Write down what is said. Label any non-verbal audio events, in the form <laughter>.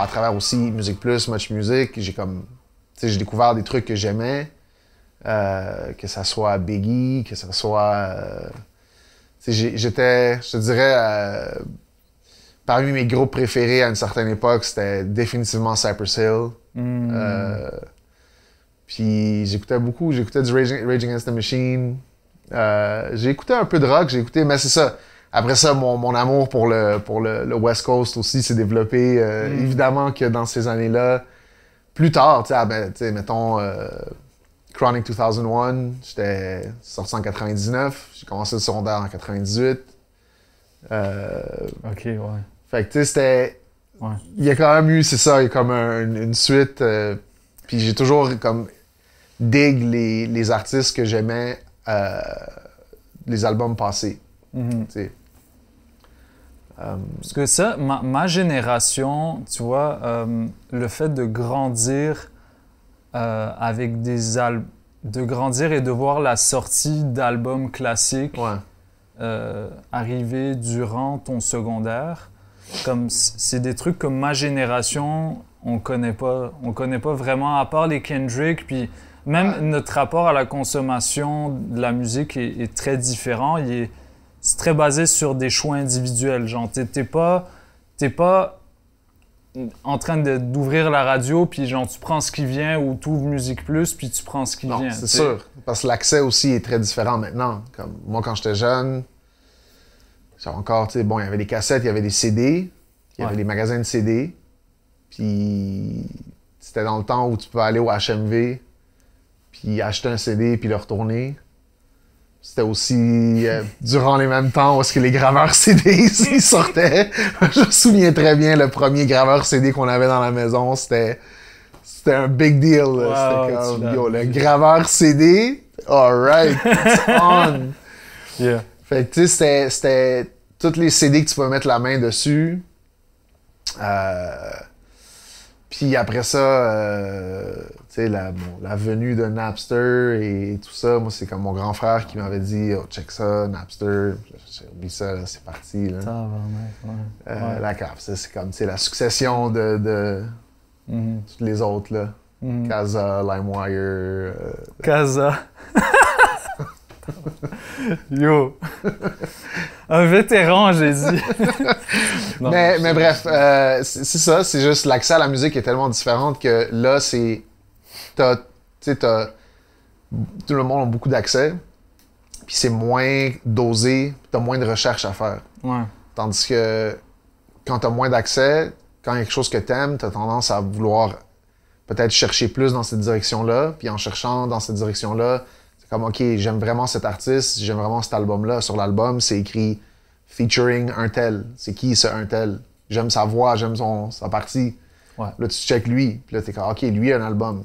à travers aussi Musique Plus, Much Music, j'ai comme. j'ai découvert des trucs que j'aimais, euh, que ça soit Biggie, que ça soit. Euh, j'étais, je te dirais, euh, parmi mes groupes préférés à une certaine époque, c'était définitivement Cypress Hill. Hmm. puis j'écoutais beaucoup, j'écoutais du Raging, Against the Machine. j'ai écouté un peu de rock, j'ai mais c'est ça après ça, mon, amour pour le, pour le, West Coast aussi s'est développé. Euh, mm. Évidemment que dans ces années-là, plus tard, tu sais, ah, ben, mettons euh, Chronic 2001, j'étais sorti en 99, j'ai commencé le secondaire en 98. Euh, ok, ouais. Fait que tu sais, c'était. Il y a quand même eu, c'est ça, il y a comme une suite. puis j'ai toujours comme dig les artistes que j'aimais, les albums passés. Mhm. Euh, Parce que ça, ma, ma génération, tu vois, euh, le fait de grandir euh, avec des albums, de grandir et de voir la sortie d'albums classiques arriver durant ton secondaire, comme c'est des trucs que ma génération, on connaît pas, on connaît pas vraiment, à part les Kendrick, puis même notre rapport à la consommation de la musique est, est très différent. Il est, c'est très basé sur des choix individuels. Genre, t'es pas, pas en train d'ouvrir la radio, puis genre, tu prends ce qui vient ou tu ouvres Musique Plus, puis tu prends ce qui non, vient. C'est sûr. Parce que l'accès aussi est très différent maintenant. Comme moi, quand j'étais jeune, encore, tu bon, il y avait des cassettes, il y avait des CD, il y avait des magasins de CD, puis c'était dans le temps où tu peux aller au HMV, puis acheter un CD, puis le retourner c'était aussi euh, durant les mêmes temps où est-ce que les graveurs <laughs> CD sortaient. je me souviens très bien le premier graveur CD qu'on avait dans la maison, c'était c'était un big deal. le graveur CD, alright, <laughs> on. yeah. Fait que tu sais c'était toutes les CD que tu pouvais mettre la main dessus. Euh, puis après ça, euh, tu sais, la, venue de Napster et, tout ça, moi, c'est comme mon grand frère qui m'avait dit oh, check ça, Napster, j'ai oublié ça, c'est parti. Là. Ça va, euh, La cave, c'est comme la succession de, de mhm. les autres. là. Mhm. Casa, LimeWire. Euh, Casa. <laughs> Yo! Un vétéran, j'ai dit. <laughs> mais, bref, euh, c'est ça, c'est juste l'accès à la musique est tellement différente que là, c'est. T'as. Tout le monde a beaucoup d'accès, puis c'est moins dosé, t'as moins de recherches à faire. Ouais. Tandis que quand t'as moins d'accès, quand il y a quelque chose que t'aimes, t'as tendance à vouloir peut-être chercher plus dans cette direction-là, puis en cherchant dans cette direction-là, comme, OK, j'aime vraiment cet artiste, j'aime vraiment cet album-là. Sur l'album, c'est écrit featuring un tel. C'est qui ce un tel? J'aime sa voix, j'aime sa partie. Là, tu check lui, puis là, t'es comme, OK, lui a un album.